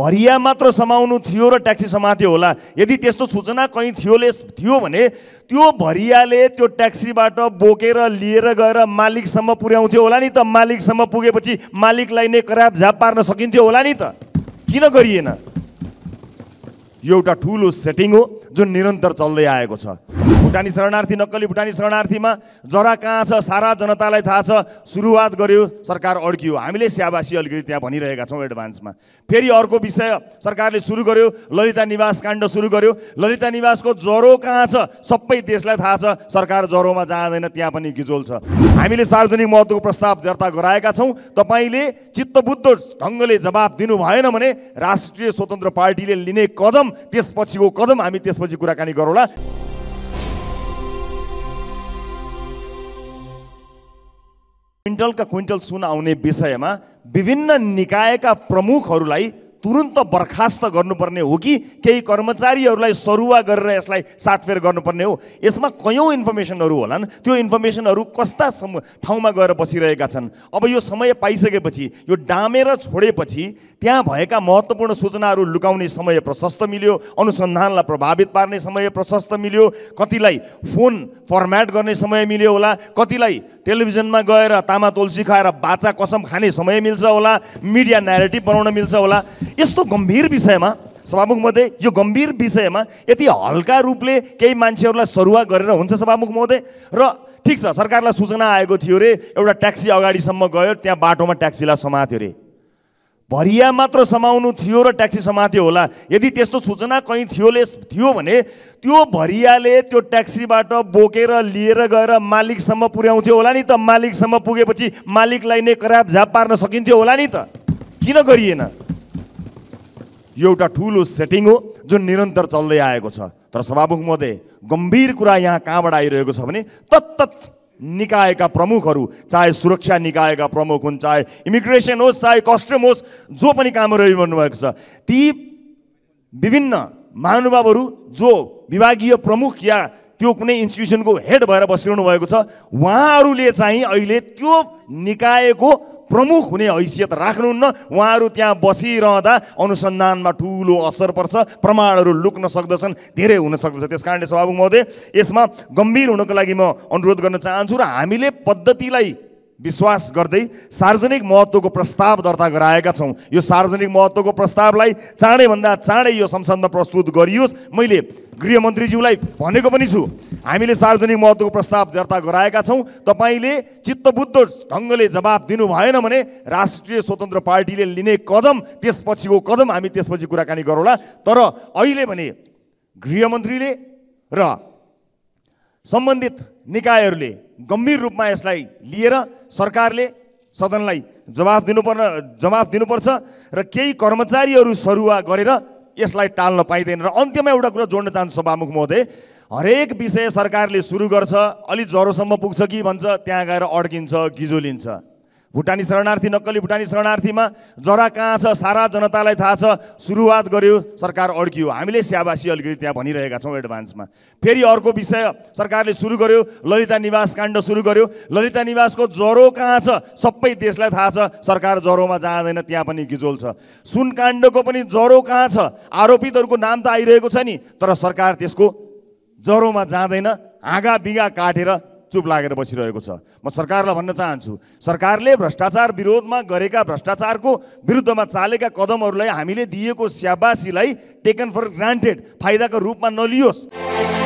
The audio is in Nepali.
भरिया मात्र समाउनु थियो र ट्याक्सी समात्यो होला यदि त्यस्तो सूचना कहीँ थियोले थियो भने त्यो भरियाले त्यो ट्याक्सीबाट बोकेर लिएर गएर मालिकसम्म पुर्याउँथ्यो होला नि त मालिकसम्म पुगेपछि मालिकलाई नै कराब झाप पार्न सकिन्थ्यो होला नि त किन गरिएन यो एउटा ठुलो सेटिङ हो जुन निरन्तर चल्दै आएको छ भुटानी शरणार्थी नक्कली भुटानी शरणार्थीमा जरा कहाँ छ सारा जनतालाई थाहा छ सुरुवात गर्यो सरकार अड्कियो हामीले स्याबासी अलिकति त्यहाँ भनिरहेका छौँ एडभान्समा फेरि अर्को विषय सरकारले सुरु गर्यो ललिता निवास काण्ड सुरु गर्यो ललिता निवासको ज्वरो कहाँ छ सबै देशलाई थाहा छ सरकार ज्वरोमा जाँदैन त्यहाँ पनि गिजोल छ हामीले सार्वजनिक महत्त्वको प्रस्ताव दर्ता गराएका छौँ तपाईँले चित्तबुद्ध ढङ्गले जवाब दिनु भएन भने राष्ट्रिय स्वतन्त्र पार्टीले लिने कदम त्यसपछिको कदम हामी त्यसपछि कुराकानी गरौँला क्विन्टलका क्विन्टल सुन आउने विषयमा विभिन्न निकायका प्रमुखहरूलाई तुरन्त बर्खास्त गर्नुपर्ने हो कि केही कर्मचारीहरूलाई सरुवा गरेर यसलाई साटफेर गर्नुपर्ने हो यसमा कयौँ इन्फर्मेसनहरू होलान् त्यो इन्फर्मेसनहरू कस्ता सम ठाउँमा गएर बसिरहेका छन् अब यो समय पाइसकेपछि यो डामेर छोडेपछि त्यहाँ भएका महत्त्वपूर्ण सूचनाहरू लुकाउने समय प्रशस्त मिल्यो अनुसन्धानलाई प्रभावित पार्ने समय प्रशस्त मिल्यो कतिलाई फोन फर्म्याट गर्ने समय मिल्यो होला कतिलाई टेलिभिजनमा गएर तामा तुलसी खाएर बाचा कसम खाने समय मिल्छ होला मिडिया नेरेटिभ बनाउन मिल्छ होला यस्तो गम्भीर विषयमा सभामुख महोदय यो गम्भीर विषयमा यति हल्का रूपले केही मान्छेहरूलाई सरुवा गरेर हुन्छ सभामुख महोदय र ठिक छ सरकारलाई सूचना आएको थियो रे एउटा ट्याक्सी अगाडिसम्म गयो त्यहाँ बाटोमा ट्याक्सीलाई समात्यो अरे भरिया मात्र समाउनु थियो र ट्याक्सी समात्यो होला यदि त्यस्तो सूचना कहीँ थियोले थियो भने त्यो भरियाले त्यो ट्याक्सीबाट बोकेर लिएर गएर मालिकसम्म पुर्याउँथ्यो होला नि त मालिकसम्म पुगेपछि मालिकलाई नै कराब झाप पार्न सकिन्थ्यो होला नि त किन गरिएन यो एउटा ठुलो सेटिङ हो जुन निरन्तर चल्दै आएको छ तर सभामुख महोदय गम्भीर कुरा यहाँ कहाँबाट आइरहेको छ भने तत्त निकायका प्रमुखहरू चाहे सुरक्षा निकायका प्रमुख हुन् चाहे इमिग्रेसन होस् चाहे कस्टम होस् जो पनि कामहरू भएको छ ती विभिन्न महानुभावहरू जो विभागीय प्रमुख या त्यो कुनै इन्स्टिट्युसनको हेड भएर बसिरहनु भएको छ उहाँहरूले चाहिँ अहिले त्यो निकायको प्रमुख हुने हैसियत राख्नुहुन्न उहाँहरू त्यहाँ बसिरहँदा अनुसन्धानमा ठुलो असर पर्छ प्रमाणहरू लुक्न सक्दछन् धेरै हुन सक्दछ त्यस कारणले सभामुख महोदय यसमा गम्भीर हुनको लागि म अनुरोध गर्न चाहन्छु र हामीले पद्धतिलाई विश्वास गर्दै सार्वजनिक महत्त्वको प्रस्ताव दर्ता गराएका छौँ यो सार्वजनिक महत्त्वको प्रस्तावलाई चाँडैभन्दा चाँडै यो संसदमा प्रस्तुत गरियोस् मैले गृहमन्त्रीज्यूलाई भनेको पनि छु हामीले सार्वजनिक महत्त्वको प्रस्ताव दर्ता गराएका छौँ तपाईँले चित्तबुद्ध ढङ्गले जवाब दिनु भएन भने राष्ट्रिय स्वतन्त्र पार्टीले लिने कदम त्यसपछिको कदम हामी त्यसपछि कुराकानी गरौँला तर अहिले भने गृहमन्त्रीले र सम्बन्धित निकायहरूले गम्भीर रूपमा यसलाई लिएर सरकारले सदनलाई जवाफ दिनुपर्ने जवाफ दिनुपर्छ र केही कर्मचारीहरू सरुवा गरेर यसलाई टाल्न पाइँदैन र अन्त्यमा एउटा कुरा जोड्न चाहन्छु सभामुख महोदय हरेक विषय सरकारले सुरु गर्छ अलि ज्वरोसम्म पुग्छ कि भन्छ त्यहाँ गएर अड्किन्छ गिजोलिन्छ भुटानी शरणार्थी नक्कली भुटानी शरणार्थीमा जरा कहाँ छ सारा जनतालाई थाहा छ सुरुवात गर्यो सरकार अड्कियो हामीले स्याबासी अलिकति त्यहाँ भनिरहेका छौँ एडभान्समा फेरि अर्को विषय सरकारले सुरु गर्यो ललिता निवास काण्ड सुरु गर्यो ललिता निवासको ज्वरो कहाँ छ सबै देशलाई थाहा छ सरकार ज्वरोमा जाँदैन त्यहाँ पनि गिजोल छ सुन काण्डको पनि ज्वरो कहाँ छ आरोपितहरूको नाम त आइरहेको छ नि तर सरकार त्यसको ज्वरोमा जाँदैन आँगा बिगा काटेर चुप लगे लागेर बसिरहेको छ म सरकारलाई भन्न चाहन्छु सरकारले भ्रष्टाचार विरोधमा गरेका भ्रष्टाचारको विरुद्धमा चालेका कदमहरूलाई हामीले दिएको स्याबासीलाई टेकन फर ग्रांटेड फायदा का रूप में नलियोस्